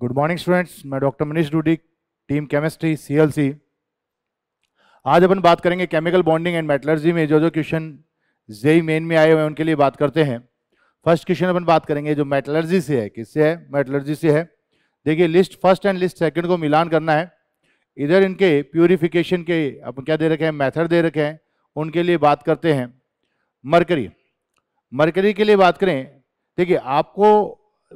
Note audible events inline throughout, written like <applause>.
Good morning students मैं doctor Manish Dudi team chemistry CLC आज अपन बात करेंगे केमिकल बॉन्डिंग एंड मेटलर्जी में जो जो क्वेश्चन जेई मेन में आए हुए हैं उनके लिए बात करते हैं फर्स्ट क्वेश्चन अपन बात करेंगे जो मेटलर्जी से है किससे है मेटलर्जी से है देखिए list first and list second को मिलान करना है इधर इनके प्योरीफिकेशन के अपन क्या दे रखे हैं मैथड दे रखे हैं उनके लिए बात करते हैं मरकरी मरकरी के लिए बात करें देखिए आपको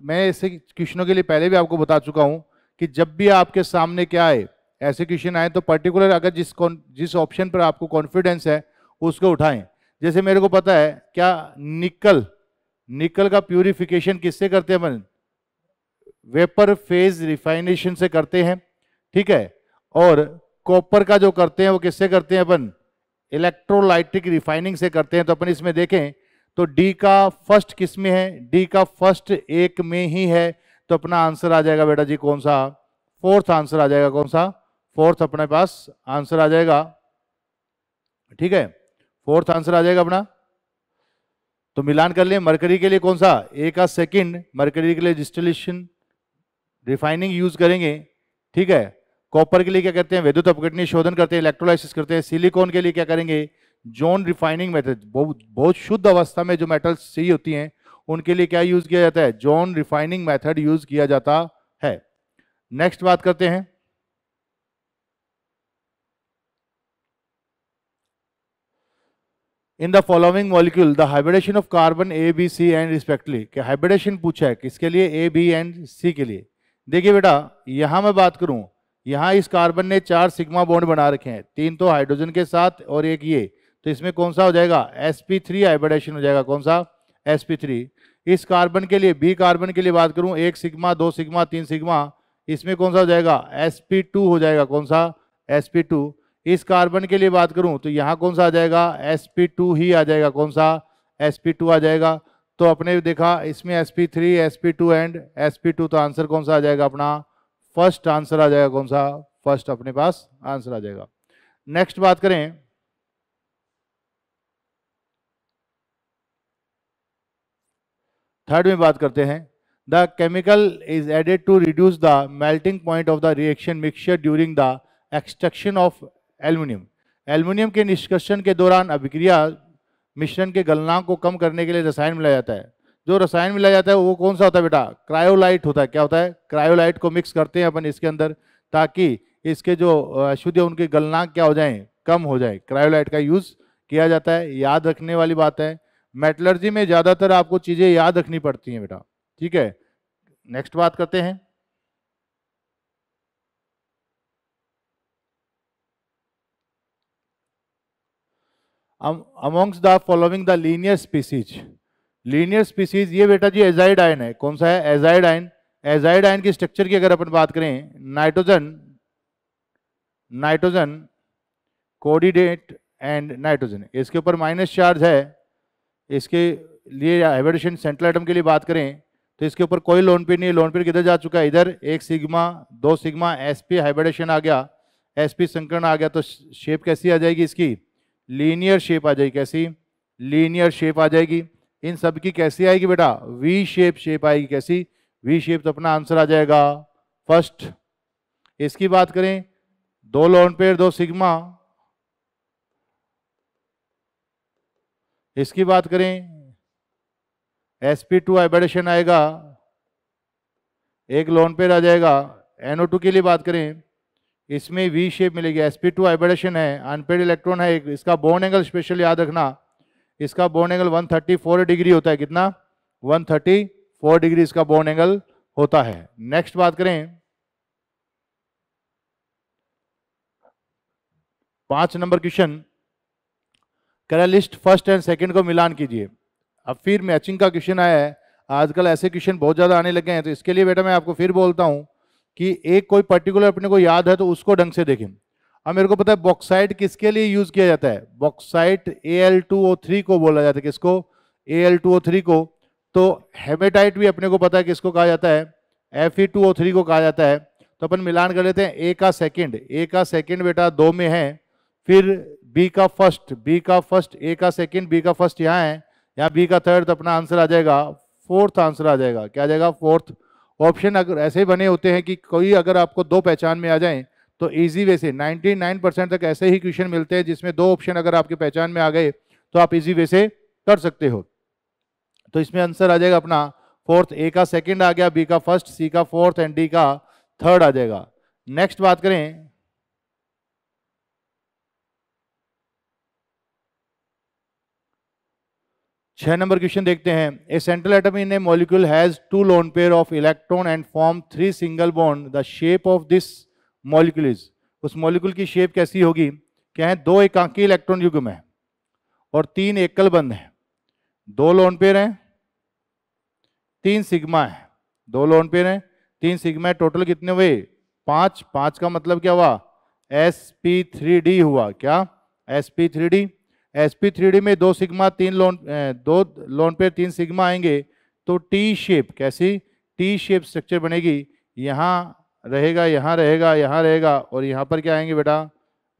मैं ऐसे क्वेश्चनों के लिए पहले भी आपको बता चुका हूं कि जब भी आपके सामने क्या आए ऐसे क्वेश्चन आए तो पर्टिकुलर अगर जिस जिस ऑप्शन पर आपको कॉन्फिडेंस है उसको उठाएं जैसे मेरे को पता है क्या निकल निकल का प्यूरिफिकेशन किससे करते हैं अपन वेपर फेज रिफाइनेशन से करते हैं ठीक है और कॉपर का जो करते हैं वो किससे करते हैं अपन इलेक्ट्रोलाइटिक रिफाइनिंग से करते हैं तो अपन इसमें देखें तो डी का फर्स्ट किस में है डी का फर्स्ट एक में ही है तो अपना आंसर आ जाएगा बेटा जी कौन सा फोर्थ आंसर आ जाएगा कौन सा फोर्थ अपने पास आंसर आ जाएगा ठीक है फोर्थ आंसर आ जाएगा अपना तो मिलान कर लिए मरकरी के लिए कौन सा ए का सेकंड मरकरी के लिए डिस्टिलेशन रिफाइनिंग यूज करेंगे ठीक है कॉपर के लिए क्या करते हैं वैद्युत अपघटनीय शोधन करते हैं इलेक्ट्रोलाइसिस करते हैं सिलिकॉन के लिए क्या करेंगे जोन रिफाइनिंग मेथड बहुत बहुत शुद्ध अवस्था में जो मेटल्स सी होती हैं उनके लिए क्या यूज़ किया जाता है जोन रिफाइनिंग मेथड यूज़ किया जाता है नेक्स्ट बात करते हैं in the following molecule the hybridization of carbon A B C and respectively कि हाइब्रिडेशन पूछा है किसके लिए ए बी एंड सी के लिए देखिए बेटा यहाँ मैं बात करूँ यहाँ इस कार्बन ने चार सिग्मा बॉन्ड बना रखे हैं तीन तो हाइड्रोजन के साथ और एक ये तो इसमें कौन सा हो जाएगा एस पी थ्री हाइब्रिडेशन हो जाएगा कौन सा एस पी थ्री इस कार्बन के लिए बी कार्बन के लिए बात करूं एक सिग्मा दो सिग्मा तीन सिग्मा इसमें कौन सा हो जाएगा एस पी टू हो जाएगा कौन सा एस पी टू इस कार्बन के लिए बात करूं तो यहाँ कौन सा आ जाएगा एस पी टू ही आ जाएगा कौन सा एस पी टू आ जाएगा तो अपने देखा इसमें S P three S P two and S P two तो आंसर कौन सा आ जाएगा अपना फर्स्ट आंसर आ जाएगा कौन सा फर्स्ट अपने पास आंसर आ जाएगा नेक्स्ट बात करें थर्ड में बात करते हैं the chemical is added to reduce the melting point of the reaction mixture during the extraction of aluminium aluminium के निष्कर्षण के दौरान अभिक्रिया मिश्रण के गलनांक को कम करने के लिए रसायन मिलाया जाता है जो रसायन मिलाया जाता है वो कौन सा होता है बेटा क्रायोलाइट होता है क्या होता है क्रायोलाइट को मिक्स करते हैं अपन इसके अंदर ताकि इसके जो अशुद्ध उनके गलनांक क्या हो जाएं कम हो जाए क्रायोलाइट का यूज़ किया जाता है याद रखने वाली बात है मेटलर्जी में ज़्यादातर आपको चीज़ें याद रखनी पड़ती हैं बेटा ठीक है नेक्स्ट बात करते हैं amongst the following the linear species linear species ये बेटा जी एजाइड आयन है कौन सा है एजाइड आयन एजाइड आयन की स्ट्रक्चर की अगर अपन बात करें नाइट्रोजन नाइट्रोजन कोडिडेट एंड नाइट्रोजन इसके ऊपर माइनस चार्ज है इसके लिए एवेडेशन सेंट्रल आइटम के लिए बात करें तो इसके ऊपर कोई लोन पे नहीं है लोन पे किधर जा चुका है इधर एक सिग्मा दो सिग्मा एसपी हाइब्रिडेशन आ गया एसपी संकरण आ गया तो शेप कैसी आ जाएगी इसकी लीनियर शेप आ जाएगी कैसी लीनियर शेप आ जाएगी इन सब की कैसी आएगी बेटा वी शेप शेप आएगी कैसी वी शेप तो अपना आंसर आ जाएगा फर्स्ट इसकी बात करें दो लोन पेयर दो सिग्मा इसकी बात करें एस पी टू हाइब्रिडेशन आएगा एक लोन पेयर आ जाएगा एनओ टू के लिए बात करें इसमें वी शेप मिलेगी एस पी टू हाइब्रिडेशन है अनपेड इलेक्ट्रॉन है इसका बोन एंगल स्पेशल याद रखना इसका बोन एंगल 134 डिग्री होता है कितना 134 डिग्री इसका बोन एंगल होता है नेक्स्ट बात करें पांच नंबर क्वेश्चन करा लिस्ट फर्स्ट एंड सेकंड को मिलान कीजिए अब फिर मैचिंग का क्वेश्चन आया है आजकल ऐसे क्वेश्चन बहुत ज़्यादा आने लगे हैं तो इसके लिए बेटा मैं आपको फिर बोलता हूँ कि एक कोई पर्टिकुलर अपने को याद है तो उसको ढंग से देखें अब मेरे को पता है बॉक्साइट किसके लिए यूज़ किया जाता है bauxite A L two O three को बोला जाता है किसको A L two O three को तो हेमेटाइट भी अपने को पता है किसको कहा जाता है F E two O three को कहा जाता है तो अपन मिलान कर लेते हैं ए का सेकंड ए का सेकंड बेटा दो में है फिर बी का फर्स्ट बी का फर्स्ट ए का सेकंड बी का फर्स्ट यहाँ है यहाँ बी का थर्ड तो अपना आंसर आ जाएगा फोर्थ आंसर आ जाएगा क्या आ जाएगा फोर्थ ऑप्शन अगर ऐसे बने होते हैं कि कोई अगर आपको दो पहचान में आ जाए तो इजी वे से 99 परसेंट तक ऐसे ही क्वेश्चन मिलते हैं जिसमें दो ऑप्शन अगर आपके पहचान में आ गए तो आप इजी वे से कर सकते हो तो इसमें आंसर आ जाएगा अपना फोर्थ ए का सेकंड आ गया बी का फर्स्ट सी का फोर्थ एंड डी का थर्ड आ जाएगा नेक्स्ट बात करें छह नंबर क्वेश्चन देखते हैं a central atom in a molecule has two lone pair of electron and form three single bond the shape of this molecule is उस मॉलिक्यूल की शेप कैसी होगी क्या है दो एकांकी इलेक्ट्रॉन युग्म है और तीन एकल बंद है दो लोन पेयर हैं तीन सिग्मा है दो लोन पेयर हैं तीन सिग्मा है टोटल कितने हुए पांच पांच का मतलब क्या हुआ एस पी थ्री डी हुआ क्या S P three D S P three D में दो सिग्मा तीन लोन दो लोन पे तीन सिग्मा आएंगे तो टी शेप कैसी टी शेप स्ट्रक्चर बनेगी यहाँ रहेगा यहाँ रहेगा यहाँ रहेगा और यहाँ पर क्या आएंगे बेटा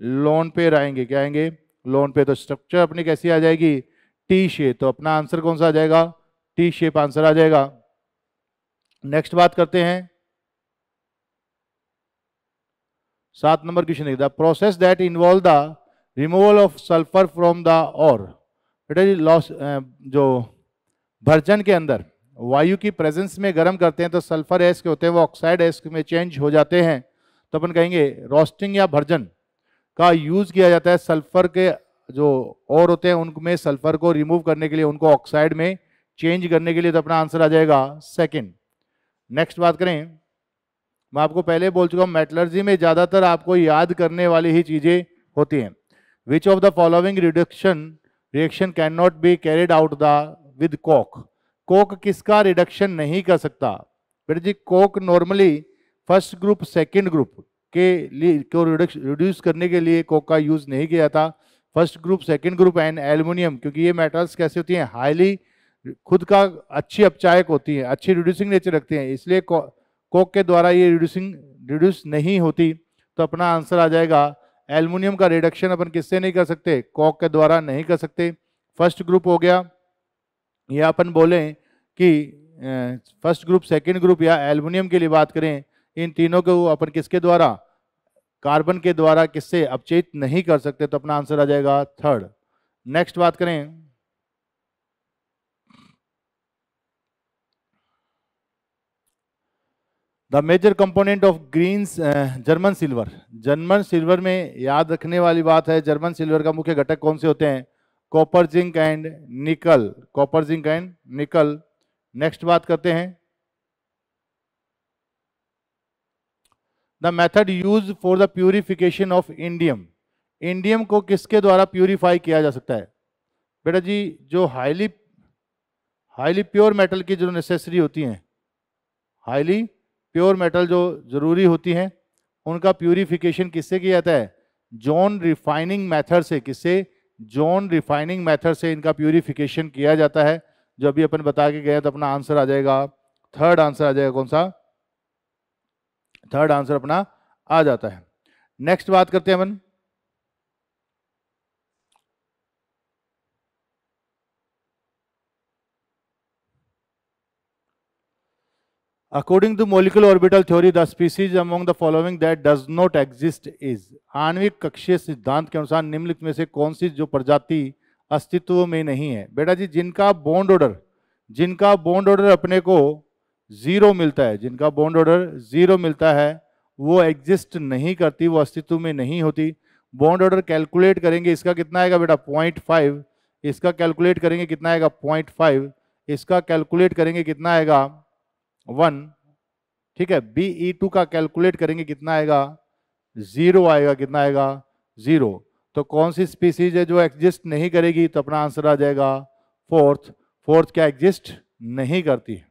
लोन पे आएंगे क्या आएंगे लोन पे तो स्ट्रक्चर अपनी कैसी आ जाएगी टी शेप तो अपना आंसर कौन सा आ जाएगा टी शेप आंसर आ जाएगा नेक्स्ट बात करते हैं सात नंबर question the process that involve the removal of sulphur from the ore बेटा जी लॉस जो भर्जन के अंदर वायु की प्रेजेंस में गर्म करते हैं तो सल्फर के होते हैं वो ऑक्साइड एस में चेंज हो जाते हैं तो अपन कहेंगे रोस्टिंग या भर्जन का यूज़ किया जाता है सल्फर के जो और होते हैं उनमें सल्फर को रिमूव करने के लिए उनको ऑक्साइड में चेंज करने के लिए तो अपना आंसर आ जाएगा सेकंड नेक्स्ट बात करें मैं आपको पहले बोल चुका हूँ मेटलर्जी में ज़्यादातर आपको याद करने वाली ही चीज़ें होती हैं which of the the reduction reaction can not be carried out the with coke coke किसका रिडक्शन नहीं कर सकता बेटा जी coke normally first group second group के लिए को रिड्यूस करने के लिए कोक का यूज़ नहीं किया था first group second group and aluminium क्योंकि ये मेटल्स कैसे होती हैं हाईली खुद का अच्छी अपचायक होती है अच्छी रिड्यूसिंग नेचर रखती हैं इसलिए कोक के द्वारा ये रिड्यूसिंग रिड्यूस नहीं होती तो अपना आंसर आ जाएगा एल्युमिनियम का रिडक्शन अपन किससे नहीं कर सकते कॉक के द्वारा नहीं कर सकते फर्स्ट ग्रुप हो गया या अपन बोलें कि फर्स्ट ग्रुप सेकंड ग्रुप या एल्युमिनियम के लिए बात करें इन तीनों को अपन किसके द्वारा कार्बन के द्वारा किससे अपचेत नहीं कर सकते तो अपना आंसर आ जाएगा थर्ड नेक्स्ट बात करें the major component of greens German silver German silver में याद रखने वाली बात है जर्मन सिल्वर का मुख्य घटक कौन से होते हैं copper zinc and nickel copper zinc and nickel next बात करते हैं the method use for the purification of indium indium को किसके द्वारा प्यूरिफाई किया जा सकता है बेटा जी जो हाईली हाईली प्योर मेटल की जो नेसेसरी होती हैं हाईली प्योर मेटल जो ज़रूरी होती हैं उनका प्योरीफिकेशन किससे किया जाता है जोन रिफाइनिंग मेथड से किससे जॉन रिफाइनिंग मेथड से इनका प्योरीफिकेशन किया जाता है जो अभी अपन बता के गए तो अपना आंसर आ जाएगा थर्ड आंसर आ जाएगा कौन सा थर्ड आंसर अपना आ जाता है नेक्स्ट बात करते हैं अपन According to molecular orbital theory, the species among the following that does not exist is आणविक कक्षीय सिद्धांत के अनुसार निम्नलिखित में से कौन सी जो प्रजाति अस्तित्व में नहीं है बेटा जी जिनका बॉन्ड ऑर्डर जिनका बॉन्ड ऑर्डर अपने को जीरो मिलता है जिनका बॉन्ड ऑर्डर जीरो मिलता है वो एग्जिस्ट नहीं करती वो अस्तित्व में नहीं होती बॉन्ड ऑर्डर कैलकुलेट करेंगे इसका कितना आएगा बेटा पॉइंट फाइव इसका कैलकुलेट करेंगे कितना आएगा पॉइंट फाइव इसका कैलकुलेट करेंगे कितना आएगा वन ठीक है बी ई टू का कैलकुलेट करेंगे कितना आएगा जीरो आएगा कितना आएगा जीरो तो कौन सी स्पीसीज है जो एग्जिस्ट नहीं करेगी तो अपना आंसर आ जाएगा फोर्थ फोर्थ क्या एग्जिस्ट नहीं करती है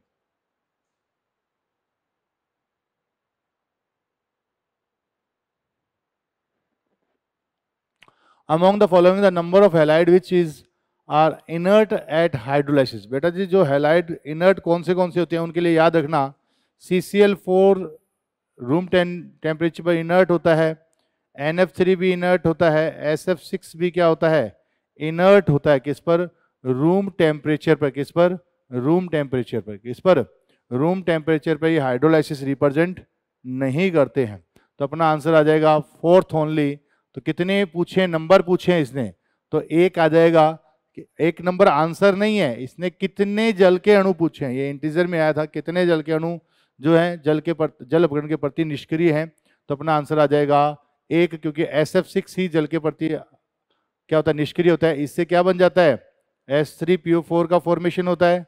among the following the number of halide which is are inert at hydrolysis बेटा जी जो हेलाइड इनर्ट कौन से कौन से होते हैं उनके लिए याद रखना C C L four room temperature पर इनर्ट होता है एन एफ थ्री भी इनर्ट होता है एस एफ सिक्स भी क्या होता है इनर्ट होता है किस पर रूम टेम्परेचर पर किस पर रूम टेम्परेचर पर किस पर रूम टेम्परेचर पर ये हाइड्रोलाइसिस रिप्रेजेंट नहीं करते हैं तो अपना आंसर आ जाएगा फोर्थ ओनली तो कितने पूछे नंबर पूछे इसने तो एक आ जाएगा एक नंबर आंसर नहीं है इसने कितने जल के अणु पूछे हैं ये इंटीजर में आया था कितने जल के अणु जो है जल के पर, जल अपगण के प्रति निष्क्रिय हैं तो अपना आंसर आ जाएगा एक क्योंकि एस एफ सिक्स ही जल के प्रति क्या होता है निष्क्रिय होता है इससे क्या बन जाता है S three P O four का फॉर्मेशन होता है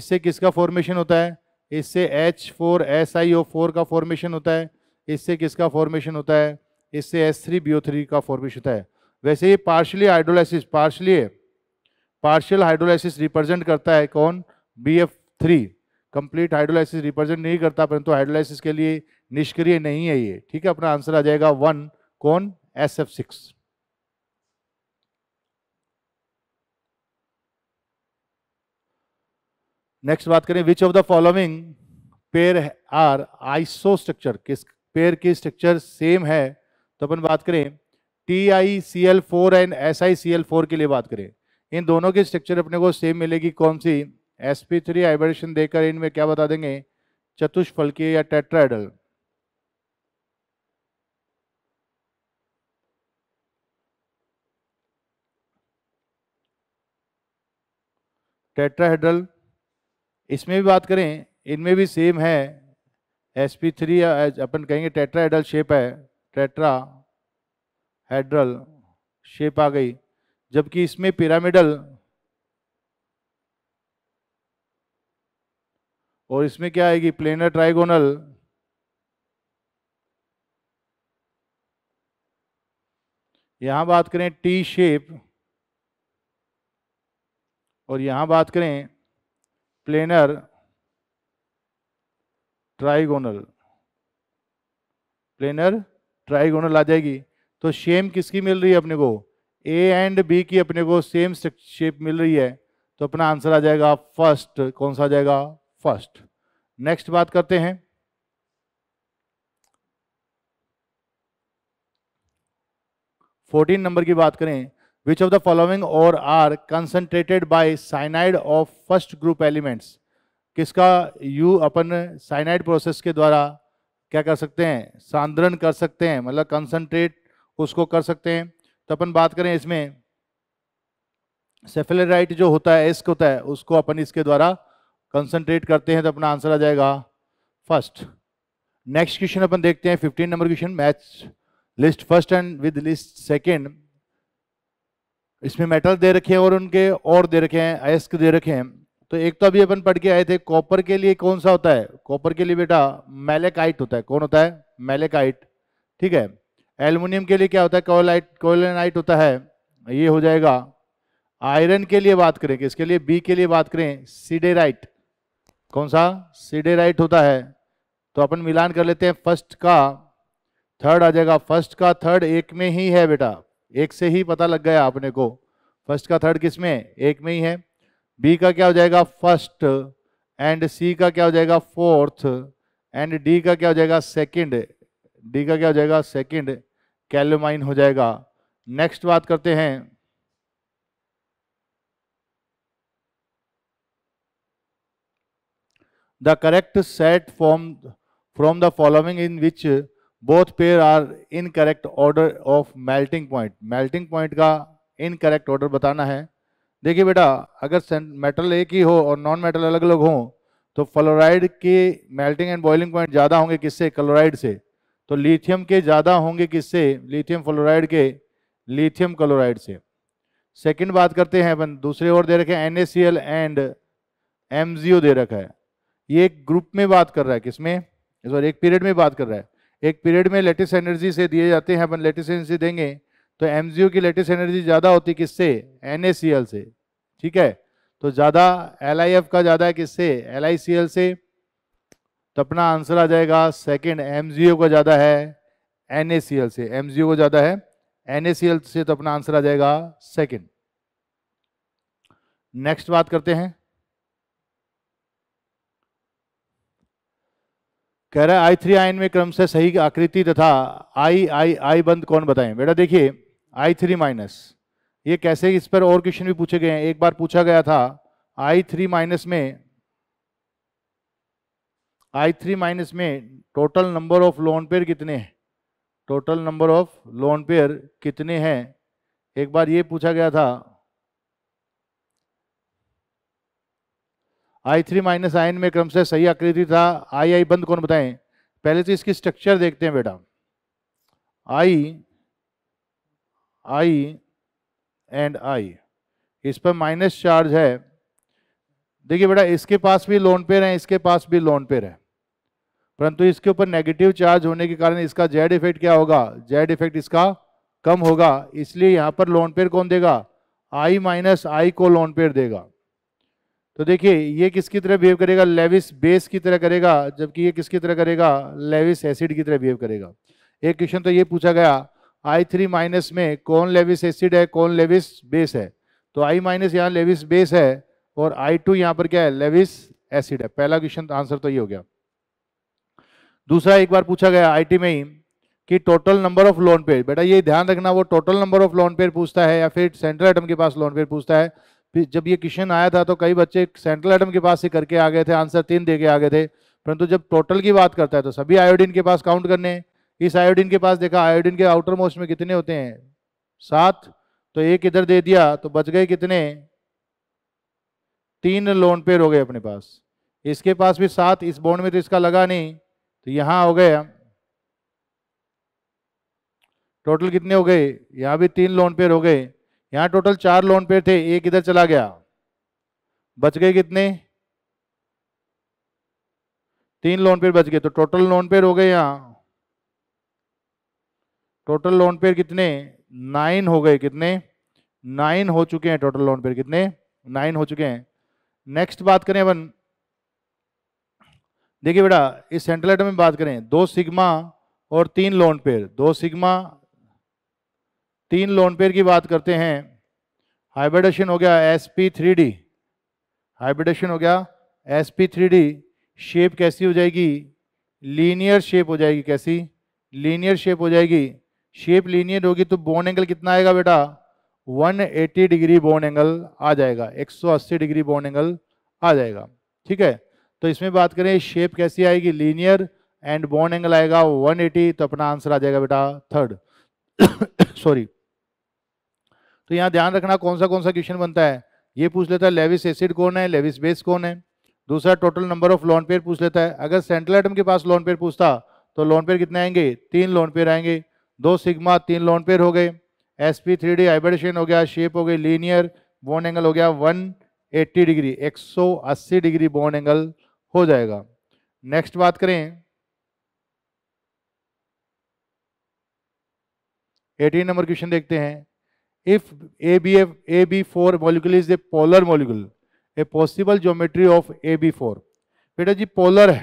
इससे किसका फॉर्मेशन होता है इससे H four S I O four का फॉर्मेशन होता है इससे किसका फॉर्मेशन होता है इससे S three B O three का फॉर्मेशन होता है वैसे ये पार्शली आइडोलाइसिस पार्शली है पार्शियल हाइड्रोलाइसिस रिप्रेजेंट करता है कौन B F three complete hydrolysis represent नहीं करता परंतु हाइड्रोलाइसिस के लिए निष्क्रिय नहीं है ये ठीक है अपना आंसर आ जाएगा वन कौन एस एफ सिक्स नेक्स्ट बात करें which of the following pair are iso structure किस पेयर की स्ट्रक्चर सेम है तो अपन बात करें T I C L four and S I C L four के लिए बात करें इन दोनों की स्ट्रक्चर अपने को सेम मिलेगी कौन सी एस पी थ्री आइब्रेशन देकर इनमें क्या बता देंगे चतुष्फलकीय या टेट्राइडल टेट्राहेड्रल इसमें भी बात करें इनमें भी सेम है एस पी थ्री अपन कहेंगे टेट्राहेड्रल शेप है टेट्रा हेड्रल शेप आ गई जबकि इसमें पिरामिडल और इसमें क्या आएगी प्लेनर ट्राइगोनल यहां बात करें टी शेप और यहां बात करें प्लेनर ट्राइगोनल प्लेनर ट्राइगोनल आ जाएगी तो शेम किसकी मिल रही है अपने को ए एंड बी की अपने को सेम शेप मिल रही है तो अपना आंसर आ जाएगा फर्स्ट कौन सा आ जाएगा फर्स्ट नेक्स्ट बात करते हैं फोर्टीन नंबर की बात करें which of the following ore are concentrated by cyanide of first group elements किसका यू अपन साइनाइड प्रोसेस के द्वारा क्या कर सकते हैं सांद्रण कर सकते हैं मतलब कंसंट्रेट उसको कर सकते हैं तो अपन बात करें इसमें सेफेलेराइट जो होता है एस्क होता है उसको अपन इसके द्वारा कंसंट्रेट करते हैं तो अपना आंसर आ जाएगा फर्स्ट नेक्स्ट क्वेश्चन अपन देखते हैं fifteen number question match list first and with list second इसमें मेटल दे रखे हैं और उनके और दे रखे हैं एस्क दे रखे हैं तो एक तो अभी अपन पढ़ के आए थे कॉपर के लिए कौन सा होता है कॉपर के लिए बेटा मेलेकाइट होता है कौन होता है मेलेकाइट ठीक है एल्युमिनियम के लिए क्या होता है कोलाइट कोलेनाइट होता है ये हो जाएगा आयरन के लिए बात करें किसके लिए बी के लिए बात करें सीडेराइट कौन सा सीडेराइट होता है तो अपन मिलान कर लेते हैं फर्स्ट का थर्ड आ जाएगा फर्स्ट का थर्ड एक में ही है बेटा एक से ही पता लग गया आपने को फर्स्ट का थर्ड किस में एक में ही है बी का क्या हो जाएगा फर्स्ट एंड सी का क्या हो जाएगा फोर्थ एंड डी का क्या हो जाएगा सेकंड डी का क्या हो जाएगा सेकंड कैलोमाइन हो जाएगा नेक्स्ट बात करते हैं the correct set form from the following in which both pair are in correct order of melting point melting point का इन करेक्ट ऑर्डर बताना है देखिए बेटा अगर मेटल एक ही हो और नॉन मेटल अलग अलग हो तो फ्लोराइड के मेल्टिंग एंड बॉइलिंग पॉइंट ज़्यादा होंगे किससे क्लोराइड से तो लिथियम के ज़्यादा होंगे किससे लिथियम फ्लोराइड के लिथियम क्लोराइड से सेकंड बात करते हैं अपन दूसरे और दे रखे एन एंड एम दे रखा है ये एक ग्रुप में बात कर रहा है किसमें सॉरी एक पीरियड में बात कर रहा है एक पीरियड में लेटेस्ट एनर्जी से दिए जाते हैं अपन लेटेस्ट एनर्जी देंगे तो एम की लेटेस्ट एनर्जी ज़्यादा होती किससे एन से ठीक है तो ज़्यादा एल का ज़्यादा है किससे एल से तो अपना आंसर आ जाएगा सेकंड एम का ज़्यादा है एन से एम को ज़्यादा है एन से तो अपना आंसर आ जाएगा सेकंड नेक्स्ट बात करते हैं कह रहा है आई थ्री आयन में से सही आकृति तथा आई आई आई बंद कौन बताएं बेटा देखिए आई थ्री माइनस ये कैसे इस पर और क्वेश्चन भी पूछे गए हैं एक बार पूछा गया था आई थ्री माइनस में आई थ्री माइनस में total number of lone pair कितने हैं total number of lone pair कितने हैं एक बार ये पूछा गया था आई थ्री माइनस आयन में क्रम से सही आकृति था आई आई बंद कौन बताएं पहले तो इसकी स्ट्रक्चर देखते हैं बेटा आई आई एंड आई इस पर माइनस चार्ज है देखिए बेटा इसके पास भी लोन पेयर है इसके पास भी लोन पेयर है परंतु इसके ऊपर नेगेटिव चार्ज होने के कारण इसका जेड इफेक्ट क्या होगा जेड इफेक्ट इसका कम होगा इसलिए यहाँ पर लोन पेयर कौन देगा आई माइनस आई को लोन पेयर देगा तो देखिए ये किसकी तरह बिहेव करेगा लेविस बेस की तरह करेगा जबकि ये किसकी तरह करेगा लेविस एसिड की तरह बिहेव करेगा एक क्वेश्चन तो ये पूछा गया आई थ्री माइनस में कौन लेविस एसिड है कौन लेविस बेस है तो आई माइनस यहाँ लेविस बेस है और आई टू यहाँ पर क्या है लेविस एसिड है पहला क्वेश्चन आंसर तो ये हो गया दूसरा एक बार पूछा गया आईटी में ही कि total number of lone pair बेटा ये ध्यान रखना वो total number of lone pair पूछता है या फिर सेंट्रल आइटम के पास लोन पेयर पूछता है फिर जब ये क्वेश्चन आया था तो कई बच्चे सेंट्रल आइटम के पास से करके आ गए थे आंसर तीन दे के आ गए थे परंतु जब टोटल की बात करता है तो सभी आयोडीन के पास काउंट करने हैं इस आयोडीन के पास देखा आयोडीन के आउटर मोस्ट में कितने होते हैं सात तो एक इधर दे दिया तो बच गए कितने तीन लोन पेयर हो गए अपने पास इसके पास भी सात इस बॉन्ड में तो इसका लगा नहीं तो यहाँ हो गए टोटल कितने हो गए यहाँ भी तीन लोन पेयर हो गए यहाँ टोटल चार लोन पेयर थे एक इधर चला गया बच गए कितने तीन लोन पेयर बच गए तो टोटल लोन पेयर हो गए यहाँ टोटल लोन पेयर कितने नाइन हो गए कितने नाइन हो चुके हैं टोटल लोन पेयर कितने नाइन हो चुके हैं नेक्स्ट बात करें अपन देखिए बेटा इस सेंट्रल एटम में बात करें दो सिग्मा और तीन लोन पेयर दो सिग्मा तीन लोन पेयर की बात करते हैं हाइब्रिडेशन हो गया S P three D hybridisation हो गया S P three D shape कैसी हो जाएगी लीनियर शेप हो जाएगी कैसी लीनियर शेप हो जाएगी शेप लीनियर होगी तो बोन एंगल कितना आएगा बेटा 180 डिग्री बोन एंगल आ जाएगा 180 डिग्री बोन एंगल आ जाएगा ठीक है तो इसमें बात करें शेप कैसी आएगी लीनियर एंड बॉन्ड एंगल आएगा 180 तो अपना आंसर आ जाएगा बेटा थर्ड सॉरी <coughs> तो यहाँ ध्यान रखना कौन सा कौन सा क्वेश्चन बनता है ये पूछ लेता है लेविस एसिड कौन है लेविस बेस कौन है दूसरा total number of lone pair पूछ लेता है अगर सेंट्रल एटम के पास लॉन पेयर पूछता तो लॉन पेयर कितने आएंगे तीन लॉन पेयर आएंगे दो सिग्मा तीन लॉन पेयर हो गए S P three D hybridisation हो गया शेप हो गई लीनियर बॉन्ड एंगल हो गया 180 डिग्री 180 डिग्री बॉन्ड एंगल हो जाएगा नेक्स्ट बात करें एटीन नंबर क्वेश्चन देखते हैं if A B F A B four molecule is a polar molecule a possible geometry of A B four बेटा जी पोलर है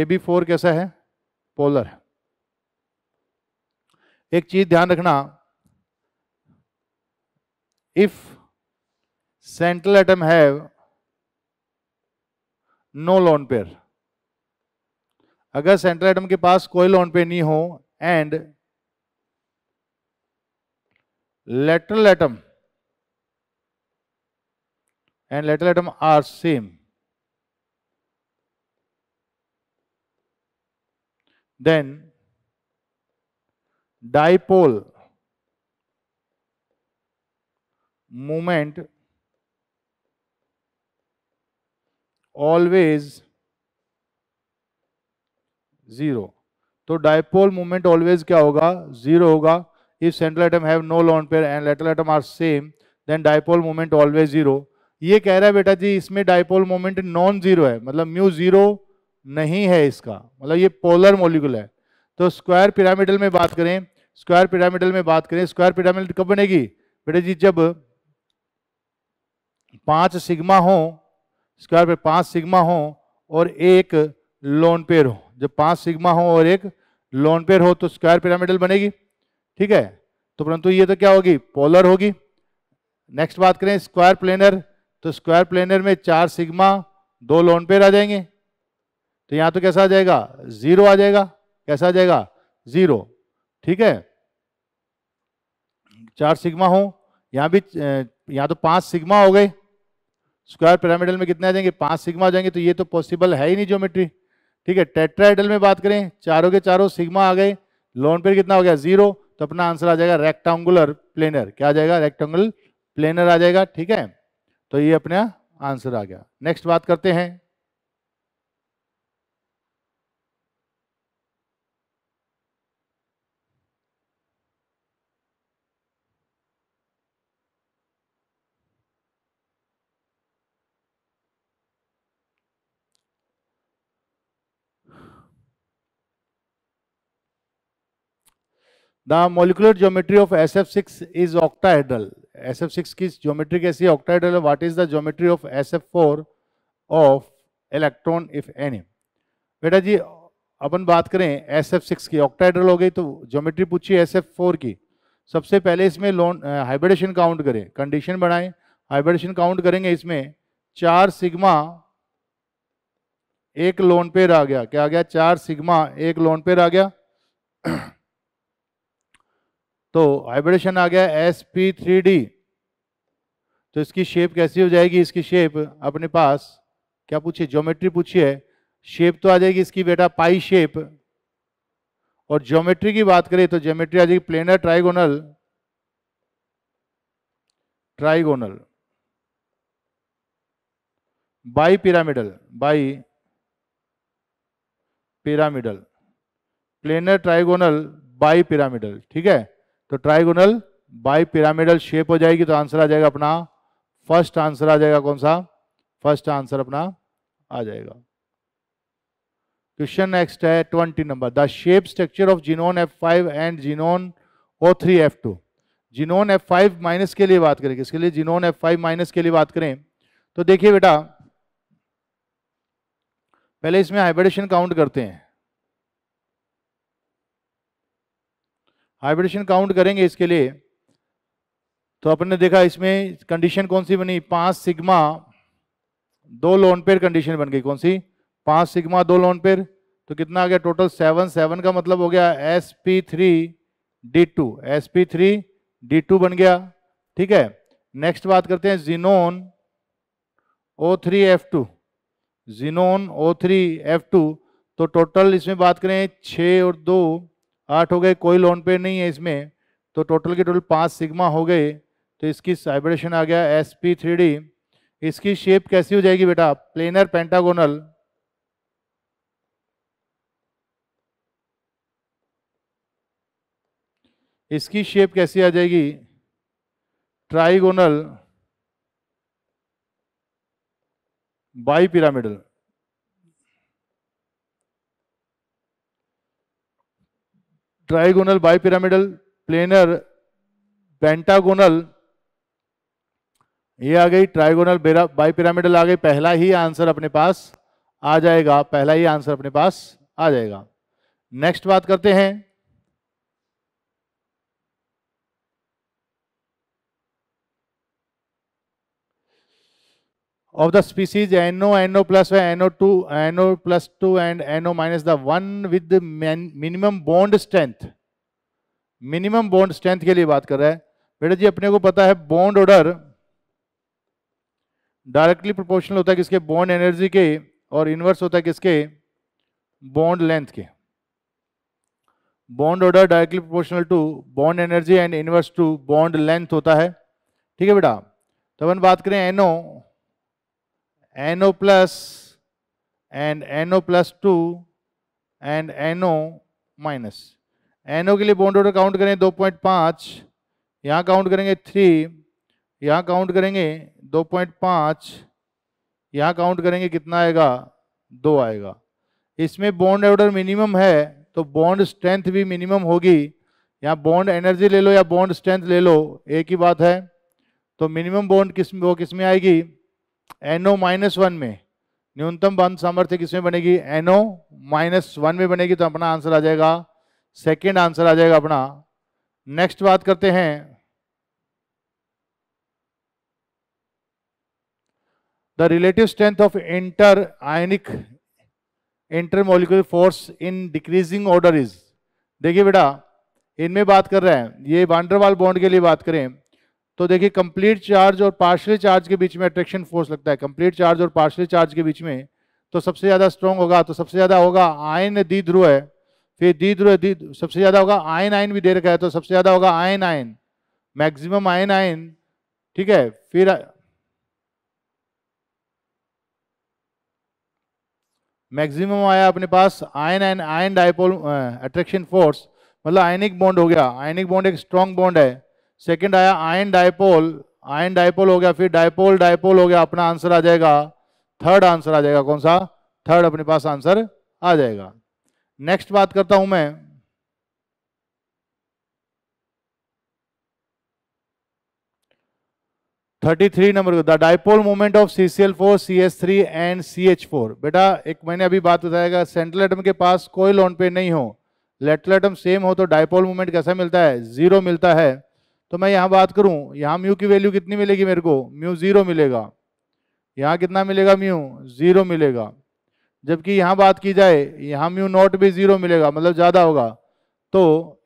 ए बी फोर कैसा है पोलर है एक चीज ध्यान रखना if central atom have no lone pair अगर सेंट्रल एटम के पास कोई लोन पे नहीं हो and lateral atom and lateral atom are same then dipole moment always zero तो डायपोल मूवमेंट ऑलवेज क्या होगा जीरो होगा if central item have no lone pair and lateral item are same then dipole movement always zero ये कह रहा है बेटा जी इसमें डायपोल मोमेंट नॉन जीरो है मतलब म्यू जीरो नहीं है इसका मतलब ये पोलर मोलिकुल है तो स्क्वायर पिरामिडल में बात करें स्क्वायर पिरामिडल में बात करें स्क्वायर पिरामिडल कब बनेगी बेटा जी जब पांच सिग्मा हो स्क्वायर पे पांच सिग्मा हो और एक लोन पेयर हो जब पांच सिग्मा हो और एक लोन पेयर हो तो स्क्वायर पिरामिडल बनेगी ठीक है तो परंतु ये तो क्या होगी पोलर होगी नेक्स्ट बात करें स्क्वायर प्लेनर तो स्क्वायर प्लेनर में चार सिग्मा दो लोन पेयर आ जाएंगे तो यहाँ तो कैसा आ जाएगा जीरो आ जाएगा कैसा आ जाएगा जीरो ठीक है चार सिग्मा हो यहाँ भी यहाँ तो पांच सिग्मा हो गए स्क्वायर पिरामिडल में कितने आ जाएंगे पांच सिग्मा आ जाएंगे तो ये तो पॉसिबल है ही नहीं ज्योमेट्री ठीक है टेट्राइडल में बात करें चारों के चारों सिग्मा आ गए लोन पेयर कितना हो गया जीरो तो अपना आंसर आ जाएगा रेक्टेंगुलर प्लेनर क्या आ जाएगा रेक्टेंगुलर प्लेनर आ जाएगा ठीक है तो ये अपना आंसर आ गया नेक्स्ट बात करते हैं the molecular geometry of S F six is octahedral S F six की ज्योमेट्री कैसी octahedral what is the geometry of S F four of electron if any बेटा जी अपन बात करें एस एफ सिक्स की ऑक्टाहेड्रल हो गई तो ज्योमेट्री पूछी एस एफ फोर की सबसे पहले इसमें लोन हाइब्रेडेशन काउंट करें कंडीशन बढ़ाएं हाइब्रेडेशन काउंट करेंगे इसमें चार सिग्मा एक लोन पेर आ गया क्या आ गया चार सिग्मा एक लोन पेर आ गया तो हाइब्रिडेशन आ गया एस पी थ्री डी तो इसकी शेप कैसी हो जाएगी इसकी शेप अपने पास क्या पूछिए ज्योमेट्री पूछिए शेप तो आ जाएगी इसकी बेटा पाई शेप और ज्योमेट्री की बात करें तो ज्योमेट्री आ जाएगी planar trigonal trigonal bipyramidal bipyramidal planar trigonal bipyramidal ठीक है तो ट्राइगोनल बाई पिरामिडल शेप हो जाएगी तो आंसर आ जाएगा अपना फर्स्ट आंसर आ जाएगा कौन सा फर्स्ट आंसर अपना आ जाएगा क्वेश्चन नेक्स्ट है twenty number the shape structure of xenon F five and xenon O three F two xenon F five minus के लिए बात करें किसके लिए जीनोन एफ फाइव माइनस के लिए बात करें तो देखिए बेटा पहले इसमें हाइब्रिडेशन काउंट करते हैं हाइब्रिडेशन काउंट करेंगे इसके लिए तो अपने देखा इसमें कंडीशन कौन सी बनी पांच सिग्मा दो लोन पेयर कंडीशन बन गई कौन सी पांच सिग्मा दो लोन पेयर तो कितना आ गया टोटल सेवन सेवन का मतलब हो गया S P three D two S P three D two बन गया ठीक है नेक्स्ट बात करते हैं xenon O three F two xenon O three F two तो टोटल इसमें बात करें छः और दो आठ हो गए कोई लोन पे नहीं है इसमें तो टोटल के टोटल पाँच सिग्मा हो गए तो इसकी साइब्रेशन आ गया एस पी थ्री डी इसकी शेप कैसी हो जाएगी बेटा प्लेनर पेंटागोनल इसकी शेप कैसी आ जाएगी trigonal bipyramidal trigonal bipyramidal planar pentagonal ये आ गई ट्राइगोनल बाईपिरामिडल आ गई पहला ही आंसर अपने पास आ जाएगा पहला ही आंसर अपने पास आ जाएगा नेक्स्ट बात करते हैं of the species NO, NO plus NO2, NO plus 2 and NO minus the one with the minimum bond strength. Minimum bond strength के लिए बात कर रहा है बेटा जी अपने को पता है बॉन्ड ऑर्डर डायरेक्टली प्रोपोर्शनल होता है किसके बॉन्ड एनर्जी के और इनवर्स होता है किसके बॉन्ड लेंथ के bond order directly proportional to bond energy and inverse to bond length होता है ठीक है बेटा तो अपन बात करें NO NO plus and NO plus two and NO minus NO के लिए बॉन्ड ऑर्डर काउंट करेंगे दो पॉइंट पाँच यहाँ काउंट करेंगे थ्री यहाँ काउंट करेंगे दो पॉइंट पाँच यहाँ काउंट करेंगे कितना आएगा दो आएगा इसमें बॉन्ड ऑर्डर मिनिमम है तो बॉन्ड स्ट्रेंथ भी मिनिमम होगी यहाँ बॉन्ड एनर्जी ले लो या बॉन्ड स्ट्रेंथ ले लो एक ही बात है तो मिनिमम बॉन्ड किस वो किस में आएगी एनओ माइनस वन में न्यूनतम बंद सामर्थ्य किसमें बनेगी एनओ माइनस वन में बनेगी तो अपना आंसर आ जाएगा सेकेंड आंसर आ जाएगा अपना नेक्स्ट बात करते हैं the relative strength of inter ionic intermolecular force in decreasing order is देखिए बेटा इनमें बात कर रहे हैं ये बांड्रवाल बॉन्ड के लिए बात करें तो देखिए कंप्लीट चार्ज और पार्शली चार्ज के बीच में अट्रैक्शन फोर्स लगता है कंप्लीट चार्ज और पार्शली चार्ज के बीच में तो सबसे ज़्यादा स्ट्रॉन्ग होगा तो सबसे ज़्यादा होगा आयन दी ध्रुव है फिर द्विध्रुव दी सबसे ज़्यादा होगा आयन आयन भी दे रखा है तो सबसे ज़्यादा होगा ion ion maximum ion ion ठीक है फिर मैक्सिमम आया अपने पास ion ion ion dipole attraction force मतलब आयनिक बॉन्ड हो गया आयनिक बॉन्ड एक स्ट्रॉन्ग बॉन्ड है सेकेंड आया आयन डायपोल आयन डायपोल हो गया फिर डायपोल डायपोल हो गया अपना आंसर आ जाएगा थर्ड आंसर आ जाएगा कौन सा थर्ड अपने पास आंसर आ जाएगा नेक्स्ट बात करता हूं मैं thirty three number the dipole movement of C C L four C S three and C H four बेटा एक मैंने अभी बात बताएगा सेंट्रल एटम के पास कोई लोन पे नहीं हो लेटल एटम सेम हो तो डायपोल मूवमेंट कैसा मिलता है जीरो मिलता है तो मैं यहाँ बात करूँ यहाँ म्यू की वैल्यू कितनी मिलेगी मेरे को म्यू ज़ीरो मिलेगा यहाँ कितना मिलेगा म्यू ज़ीरो मिलेगा जबकि यहाँ बात की जाए यहाँ म्यू नॉट भी ज़ीरो मिलेगा मतलब ज़्यादा होगा तो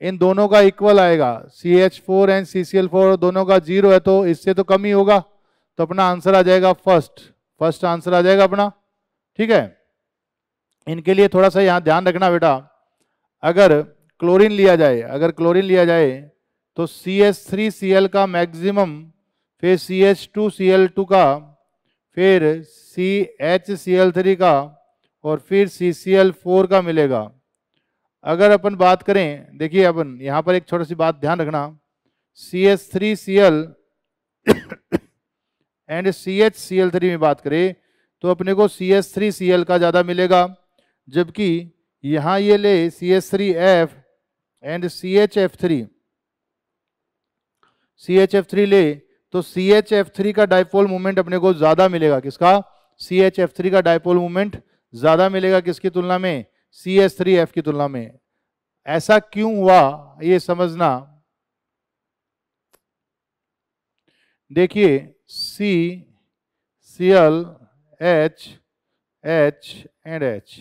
इन दोनों का इक्वल आएगा C H four and C C L four दोनों का जीरो है तो इससे तो कम ही होगा तो अपना आंसर आ जाएगा फर्स्ट फर्स्ट आंसर आ जाएगा अपना ठीक है इनके लिए थोड़ा सा यहाँ ध्यान रखना बेटा अगर क्लोरीन लिया जाए अगर क्लोरीन लिया जाए तो C S three C L का मैक्सिमम फिर C H two C L two का फिर C H C L three का और फिर सी सी एल फोर का मिलेगा अगर अपन बात करें देखिए अपन यहाँ पर एक छोटी सी बात ध्यान रखना C S three C L and C H C L three में बात करें तो अपने को C S three C L का ज़्यादा मिलेगा जबकि यहाँ ये ले C S three F and C H F three C H F three ले तो सी एच एफ थ्री का डायपोल मूवमेंट अपने को ज्यादा मिलेगा किसका सी एच एफ थ्री का डायपोल मूवमेंट ज्यादा मिलेगा किसकी तुलना में सी एस थ्री एफ की तुलना में ऐसा क्यों हुआ ये समझना देखिए C C L H H and H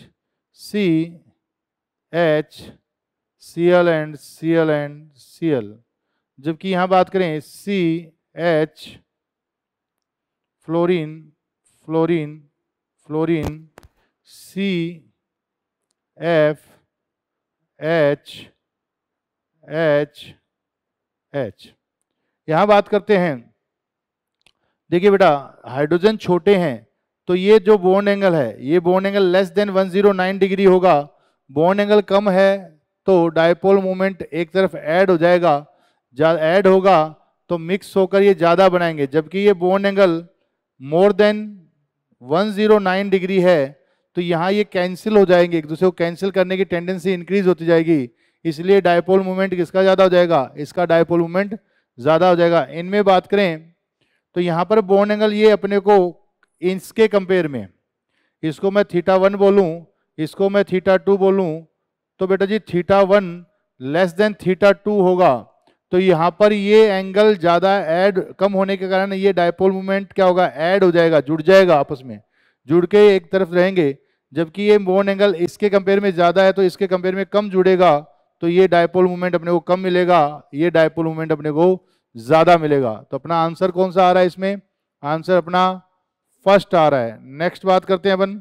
C H C L and C L and C L जबकि यहाँ बात करें C H fluorine fluorine fluorine C F H H H यहाँ बात करते हैं देखिए बेटा हाइड्रोजन छोटे हैं तो ये जो बॉन्ड एंगल है ये bond angle less than 109 degree होगा बॉन्ड एंगल कम है तो डायपोल मोमेंट एक तरफ ऐड हो जाएगा ऐड होगा तो मिक्स होकर ये ज़्यादा बनाएंगे जबकि ये bond angle more than 109 degree है तो यहाँ ये कैंसिल हो जाएंगे एक दूसरे को कैंसिल करने की टेंडेंसी इंक्रीज होती जाएगी इसलिए डायपोल मूवमेंट किसका ज़्यादा हो जाएगा इसका डायपोल मूवमेंट ज़्यादा हो जाएगा इनमें बात करें तो यहाँ पर बोन एंगल ये अपने को इसके के कंपेयर में इसको मैं थीटा वन बोलूँ इसको मैं थीटा टू बोलूँ तो बेटा जी theta one less than theta two होगा तो यहाँ पर ये एंगल ज़्यादा ऐड कम होने के कारण ये डायपोल मोमेंट क्या होगा ऐड हो जाएगा जुड़ जाएगा आपस में जुड़ के एक तरफ रहेंगे जबकि ये बोन एंगल इसके कंपेयर में ज़्यादा है तो इसके कंपेयर में कम जुड़ेगा तो ये डायपोल मूवमेंट अपने को कम मिलेगा ये डायपोल मूवमेंट अपने को ज़्यादा मिलेगा तो अपना आंसर कौन सा आ रहा है इसमें आंसर अपना फर्स्ट आ रहा है नेक्स्ट बात करते हैं अपन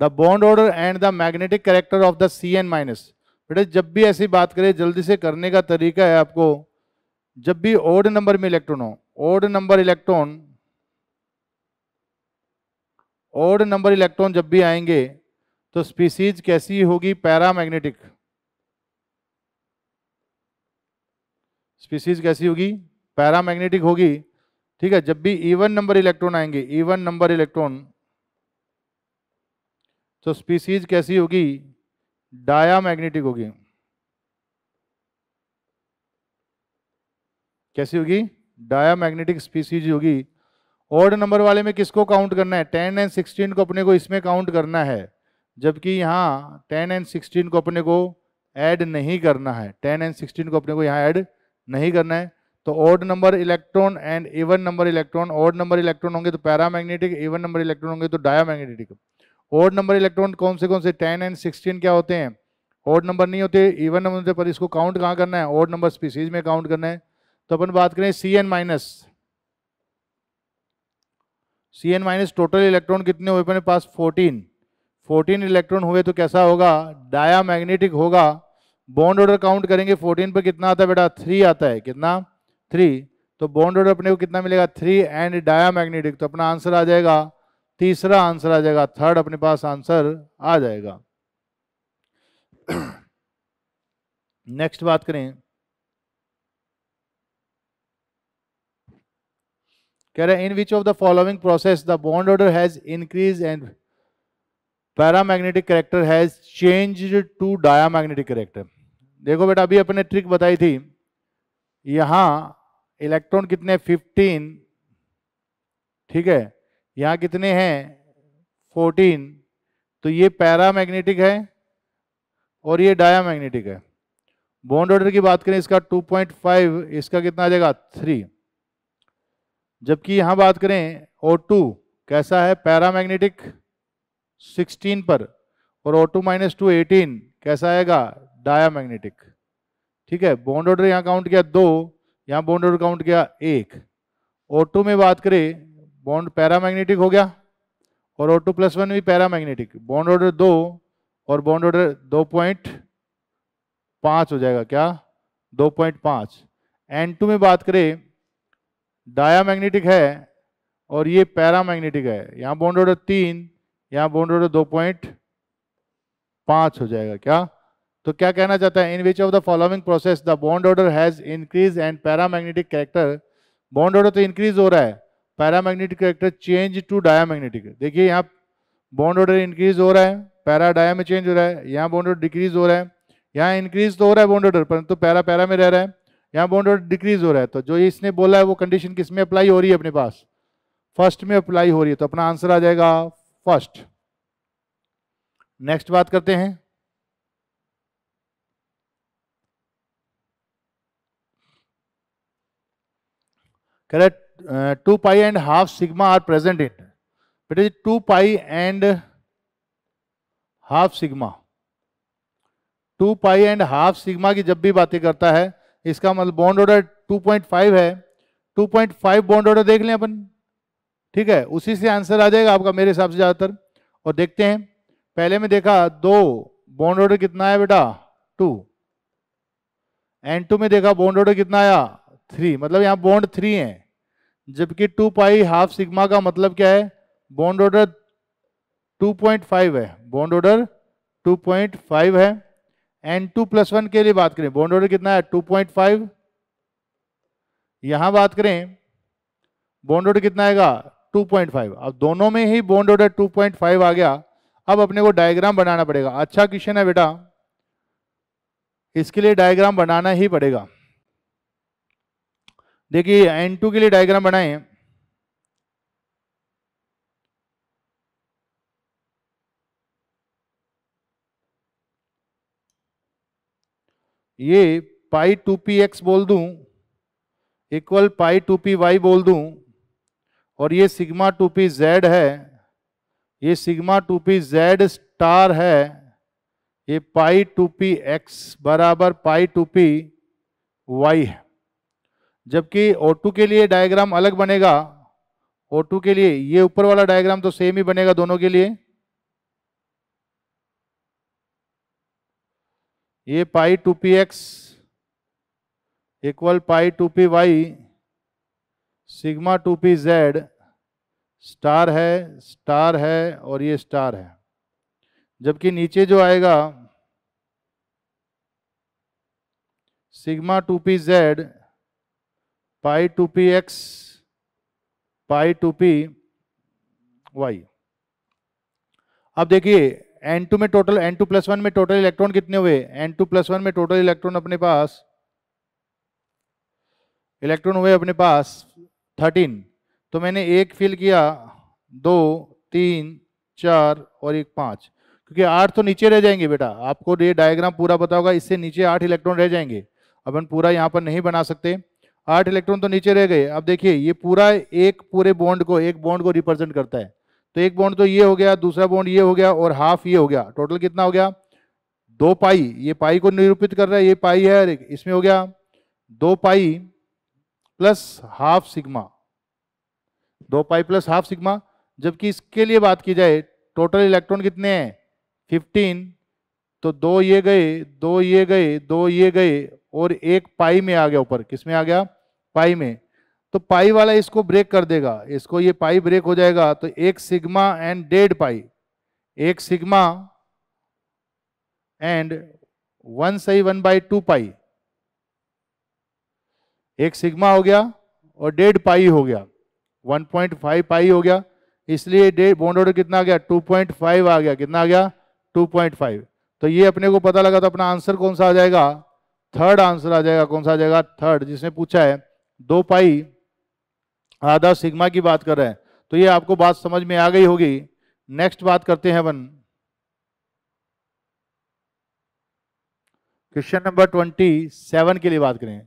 the bond order and the magnetic character of the C N minus बेटा जब भी ऐसी बात करें जल्दी से करने का तरीका है आपको जब भी ओड नंबर में इलेक्ट्रॉन हो odd number electron odd number electron जब भी आएंगे तो स्पीसीज कैसी होगी पैरा मैग्नेटिक स्पीसीज कैसी होगी पैरा मैग्नेटिक होगी ठीक है जब भी इवन नंबर इलेक्ट्रॉन आएंगे इवन नंबर इलेक्ट्रॉन तो स्पीसीज कैसी होगी डायामैग्नेटिक होगी कैसी होगी डायामैग्नेटिक स्पीसीज होगी ऑड नंबर वाले में किसको काउंट करना है टेन एंड सिक्सटीन को अपने को इसमें काउंट करना है जबकि यहाँ टेन एंड सिक्सटीन को अपने को ऐड नहीं करना है टेन एंड सिक्सटीन को अपने को यहाँ ऐड नहीं करना है तो odd number electron and even number electron odd number electron होंगे तो पैरामैग्नेटिक इवन नंबर इलेक्ट्रॉन होंगे तो डायामैग्नेटिक ओड नंबर इलेक्ट्रॉन कौन से कौन से टेन एंड सिक्सटीन क्या होते हैं ओड नंबर नहीं होते इवन नंबर होते पर इसको काउंट कहाँ करना है ओड नंबर स्पीसीज में काउंट करना है तो अपन बात करें C N minus C N minus total electron कितने हुए अपने पास फोर्टीन फोर्टीन इलेक्ट्रॉन हुए तो कैसा होगा डाया मैग्नेटिक होगा बॉन्ड ऑर्डर काउंट करेंगे फोर्टीन पर कितना आता है बेटा थ्री आता है कितना थ्री तो बॉन्ड ऑर्डर अपने को कितना मिलेगा थ्री एंड डाया मैग्नेटिक तो अपना आंसर आ जाएगा तीसरा आंसर आ जाएगा थर्ड अपने पास आंसर आ जाएगा नेक्स्ट बात करें कह रहे in which of the following process the bond order has increase and paramagnetic character has change to diamagnetic character देखो बेटा अभी अपने ट्रिक बताई थी यहां इलेक्ट्रॉन कितने 15 ठीक है यहाँ कितने हैं फोर्टीन तो ये पैरामैग्नेटिक है और ये डायामैग्नेटिक है बॉन्ड ऑर्डर की बात करें इसका 2.5 इसका कितना आ जाएगा थ्री जबकि यहाँ बात करें ओ टू कैसा है पैरामैग्नेटिक 16 पर और O two minus two eighteen कैसा आएगा डायामैग्नेटिक ठीक है बॉन्ड ऑर्डर यहाँ काउंट किया दो यहाँ बॉन्ड ऑर्डर काउंट किया एक ओ में बात करें बॉन्ड पैरामैग्नेटिक हो गया और ओ टू प्लस वन भी पैरामैग्नेटिक बॉन्ड ऑर्डर दो और बॉन्ड ऑर्डर दो पॉइंट पाँच हो जाएगा क्या दो पॉइंट पाँच एन टू में बात करें डाया मैग्नेटिक है और ये पैरामैग्नेटिक है यहाँ बॉन्ड ऑर्डर तीन यहाँ बॉन्ड ऑर्डर दो पॉइंट पाँच हो जाएगा क्या तो क्या कहना चाहता है in which of the following process the bond order has increase and paramagnetic character bond order तो इंक्रीज हो रहा है paramagnetic character change to diamagnetic देखिए यहाँ बॉन्ड ऑर्डर इंक्रीज हो रहा है पैरा डाया में चेंज हो रहा है यहाँ बॉन्ड ऑर्डर डिक्रीज हो रहा है यहाँ इंक्रीज तो हो रहा है बॉन्ड ऑर्डर परंतु पैरा पैरा में रह रहा है यहाँ बॉन्ड ऑर्डर डिक्रीज हो रहा है तो जो इसने बोला है वो कंडीशन किस में अप्लाई हो रही है अपने पास फर्स्ट में अप्लाई हो रही है तो अपना आंसर आ जाएगा फर्स्ट नेक्स्ट बात करते हैं correct to uh, 2 pi and half sigma are present in. It is 2 pi and half sigma two pi and half sigma की जब भी बातें करता है इसका मतलब बॉन्ड ऑर्डर 2.5 है 2.5 बॉन्ड ऑर्डर देख लें अपन ठीक है उसी से आंसर आ जाएगा आपका मेरे हिसाब से ज़्यादातर और देखते हैं पहले में देखा दो बॉन्ड ऑर्डर कितना है बेटा टू एंड टू में देखा बॉन्ड ऑर्डर कितना आया थ्री मतलब यहाँ बॉन्ड थ्री है जबकि टू पाई हाफ सिग्मा का मतलब क्या है बॉन्ड ऑर्डर 2.5 है बॉन्ड ऑर्डर 2.5 है एंड टू प्लस वन के लिए बात करें बॉन्ड ऑर्डर कितना है 2.5 यहां बात करें बॉन्ड ऑर्डर कितना आएगा 2.5 अब दोनों में ही बॉन्ड ऑर्डर 2.5 आ गया अब अपने को डायग्राम बनाना पड़ेगा अच्छा क्वेश्चन है बेटा इसके लिए डायग्राम बनाना ही पड़ेगा देखिए एन टू के लिए डायग्राम बनाए ये पाई टू पी एक्स बोल दूं equal pi two P Y बोल दूं और ये सिग्मा टू पी जेड है ये sigma two P Z star है ये पाई टू पी एक्स बराबर पाई टू पी वाई है जबकि O2 के लिए डायग्राम अलग बनेगा O2 के लिए ये ऊपर वाला डायग्राम तो सेम ही बनेगा दोनों के लिए ये pi two P X equal pi two P Y sigma two P Z star है स्टार है और ये स्टार है जबकि नीचे जो आएगा sigma two P Z pi two P X pi two P Y अब देखिए एन टू में total N two plus one में टोटल इलेक्ट्रॉन कितने हुए एन टू प्लस वन में टोटल इलेक्ट्रॉन अपने पास इलेक्ट्रॉन हुए अपने पास थर्टीन तो मैंने एक फिल किया दो तीन चार और एक पाँच क्योंकि आठ तो नीचे रह जाएंगे बेटा आपको ये डायग्राम पूरा बताओगा इससे नीचे आठ इलेक्ट्रॉन रह जाएंगे अपन पूरा यहाँ पर नहीं बना सकते आठ इलेक्ट्रॉन तो नीचे रह गए अब देखिए ये पूरा एक पूरे बॉन्ड को एक बॉन्ड को रिप्रेजेंट करता है तो एक बॉन्ड तो ये हो गया दूसरा बॉन्ड ये हो गया और हाफ ये हो गया टोटल कितना हो गया दो पाई ये पाई को निरूपित कर रहा है ये पाई है इसमें हो गया दो पाई प्लस हाफ सिग्मा दो पाई प्लस हाफ सिग्मा जबकि इसके लिए बात की जाए टोटल इलेक्ट्रॉन कितने हैं फिफ्टीन तो दो ये गए दो ये गए दो ये गए और एक पाई में आ गया ऊपर किस में आ गया पाई में तो पाई वाला इसको ब्रेक कर देगा इसको ये पाई ब्रेक हो जाएगा तो एक सिग्मा एंड डेढ़ पाई एक सिग्मा एंड वन सही वन बाई टू पाई एक सिग्मा हो गया और डेढ़ पाई हो गया 1.5 पाई हो गया इसलिए बॉन्ड ऑर्डर कितना आ गया 2.5 आ गया कितना आ गया 2.5 तो ये अपने को पता लगा तो अपना आंसर कौन सा आ जाएगा थर्ड आंसर आ जाएगा कौन सा आ जाएगा थर्ड जिसने पूछा है दो पाई आधा सिग्मा की बात कर रहे हैं तो ये आपको बात समझ में आ गई होगी नेक्स्ट बात करते हैं अपन क्वेश्चन नंबर ट्वेंटी सेवन के लिए बात करें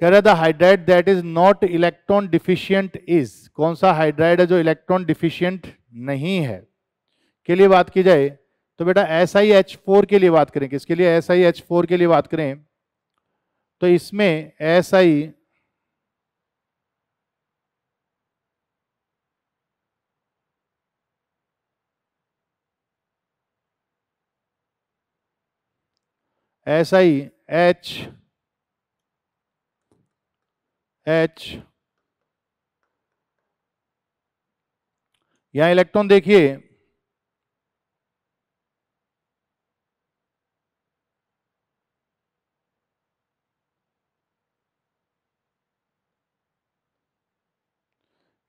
कह रहे थे hydride that is not electron deficient is कौन सा हाइड्राइड है जो इलेक्ट्रॉन डिफिशियंट नहीं है के लिए बात की जाए तो बेटा एस आई एच फोर के लिए बात करें किसके लिए एस आई एच फोर के लिए बात करें तो इसमें S I S I H H यहां इलेक्ट्रॉन देखिए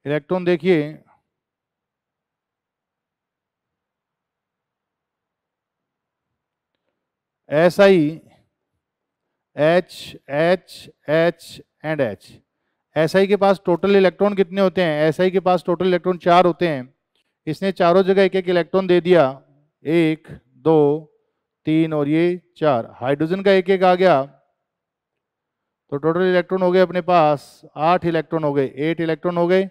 इलेक्ट्रॉन देखिए S I H H H and H S I के पास टोटल इलेक्ट्रॉन कितने होते हैं एस आई के पास टोटल इलेक्ट्रॉन चार होते हैं इसने चारों जगह एक एक इलेक्ट्रॉन दे दिया एक दो तीन और ये चार हाइड्रोजन का एक एक आ गया तो टोटल इलेक्ट्रॉन हो गए अपने पास आठ इलेक्ट्रॉन हो गए एट इलेक्ट्रॉन हो गए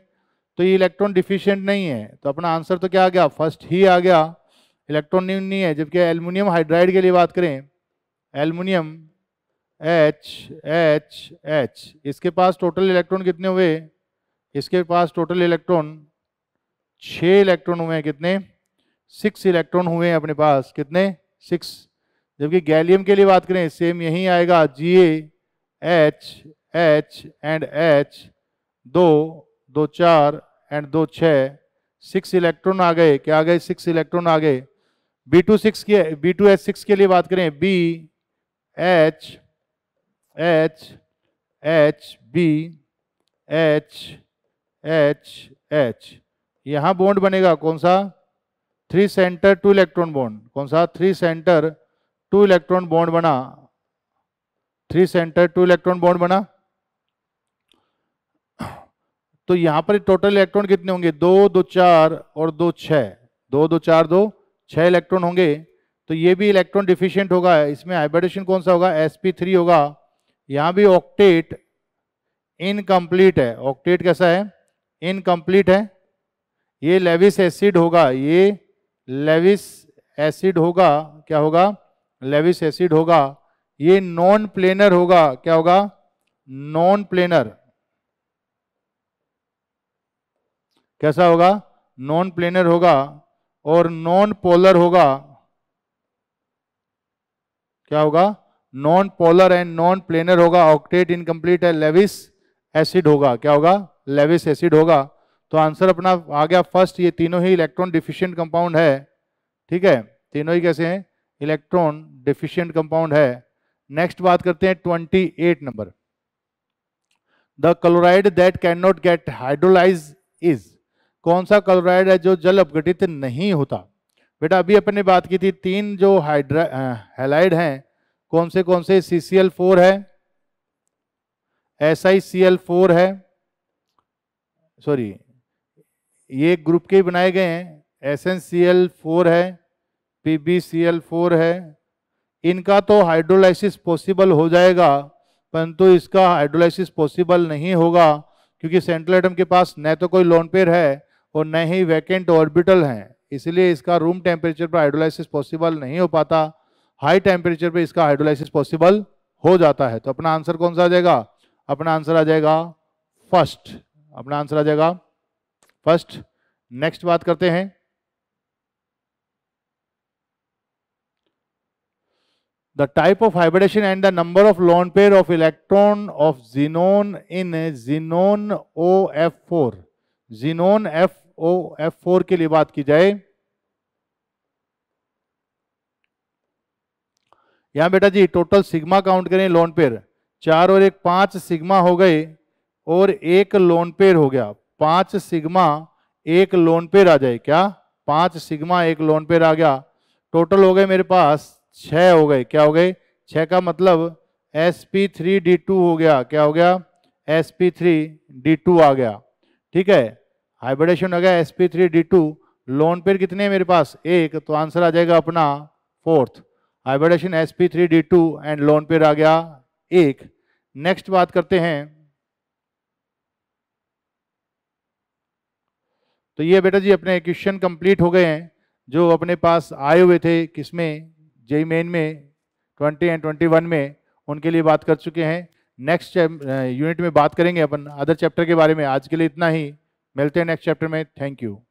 तो ये इलेक्ट्रॉन डिफिशियंट नहीं है तो अपना आंसर तो क्या आ गया फर्स्ट ही आ गया इलेक्ट्रॉन नहीं है जबकि एल्यूमिनियम हाइड्राइड के लिए बात करें एल्यूमिनियम एच एच एच इसके पास टोटल इलेक्ट्रॉन कितने हुए इसके पास टोटल इलेक्ट्रॉन छः इलेक्ट्रॉन हुए हैं कितने सिक्स इलेक्ट्रॉन हुए हैं अपने पास कितने सिक्स जबकि गैलियम के लिए बात करें सेम यही आएगा G H H and H दो दो चार एंड दो छः सिक्स इलेक्ट्रॉन आ गए क्या आ गए सिक्स इलेक्ट्रॉन आ गए बी टू सिक्स के बी टू एच सिक्स के लिए बात करें B H H H B H H H यहाँ बॉन्ड बनेगा कौन सा three center two electron bond कौन सा three center two electron bond बना three center two electron bond बना तो यहां पर टोटल इलेक्ट्रॉन कितने होंगे दो दो चार और दो छ दो दो चार दो छह इलेक्ट्रॉन होंगे तो ये भी इलेक्ट्रॉन डिफिशियंट होगा इसमें हाइब्रिडेशन कौन सा होगा sp3 होगा यहाँ भी ऑक्टेट इनकम्प्लीट है ऑक्टेट कैसा है इनकम्प्लीट है ये लेविस एसिड होगा ये लेविस एसिड होगा क्या होगा लेविस एसिड होगा ये नॉन प्लेनर होगा क्या होगा नॉन प्लेनर कैसा होगा नॉन प्लेनर होगा और नॉन पोलर होगा क्या होगा non polar and non planar होगा ऑक्टेट इनकम्प्लीट है लेविस एसिड होगा क्या होगा लेविस एसिड होगा तो आंसर अपना आ गया फर्स्ट ये तीनों ही इलेक्ट्रॉन डिफिशियंट कंपाउंड है ठीक है तीनों ही कैसे हैं इलेक्ट्रॉन डिफिशियंट कंपाउंड है नेक्स्ट बात करते हैं twenty eight number the chloride that can not get hydrolyse is कौन सा क्लोराइड है जो जल अपघटित नहीं होता बेटा अभी अपन ने बात की थी तीन जो हाइड्रा हेलाइड हैं कौन से कौन से सी सी एल फोर है S I C L four है सॉरी ये ग्रुप के बनाए गए हैं S N C L four है P B C L four है इनका तो हाइड्रोलाइसिस पॉसिबल हो जाएगा परंतु इसका हाइड्रोलाइसिस पॉसिबल नहीं होगा क्योंकि सेंट्रल एटम के पास न तो कोई लोन पेयर है और न ही वैकेंट ऑर्बिटल हैं इसलिए इसका रूम टेम्परेचर पर हाइड्रोलाइसिस पॉसिबल नहीं हो पाता हाई टेम्परेचर पर इसका हाइड्रोलाइसिस पॉसिबल हो जाता है तो अपना आंसर कौन सा आ जाएगा अपना आंसर आ जाएगा फर्स्ट अपना आंसर आ जाएगा फर्स्ट नेक्स्ट बात करते हैं hybridisation and the number of the pair of electron of xenon in xenon O F four xenon F O F four के लिए बात की जाए यहां बेटा जी टोटल सिग्मा काउंट करें लोन पेयर चार और एक पांच सिग्मा हो गए और एक लोन पेयर हो गया पांच सिग्मा एक लोन पेयर आ जाए क्या पांच सिग्मा एक लोन पेयर आ गया टोटल हो गए मेरे पास छ हो गए क्या हो गए छः का मतलब S P three D two हो गया क्या हो गया S P three D two आ गया ठीक है हाइब्रिडेशन हो गया S P three D two lone pair कितने है मेरे पास एक तो आंसर आ जाएगा अपना fourth hybridisation S P three D two and lone pair आ गया एक नेक्स्ट बात करते हैं तो ये बेटा जी अपने क्वेश्चन कंप्लीट हो गए हैं जो अपने पास आए हुए थे किसमें जेई मेन में ट्वेंटी एंड ट्वेंटी वन में उनके लिए बात कर चुके हैं नेक्स्ट यूनिट में बात करेंगे अपन अदर चैप्टर के बारे में आज के लिए इतना ही मिलते हैं नेक्स्ट चैप्टर में थैंक यू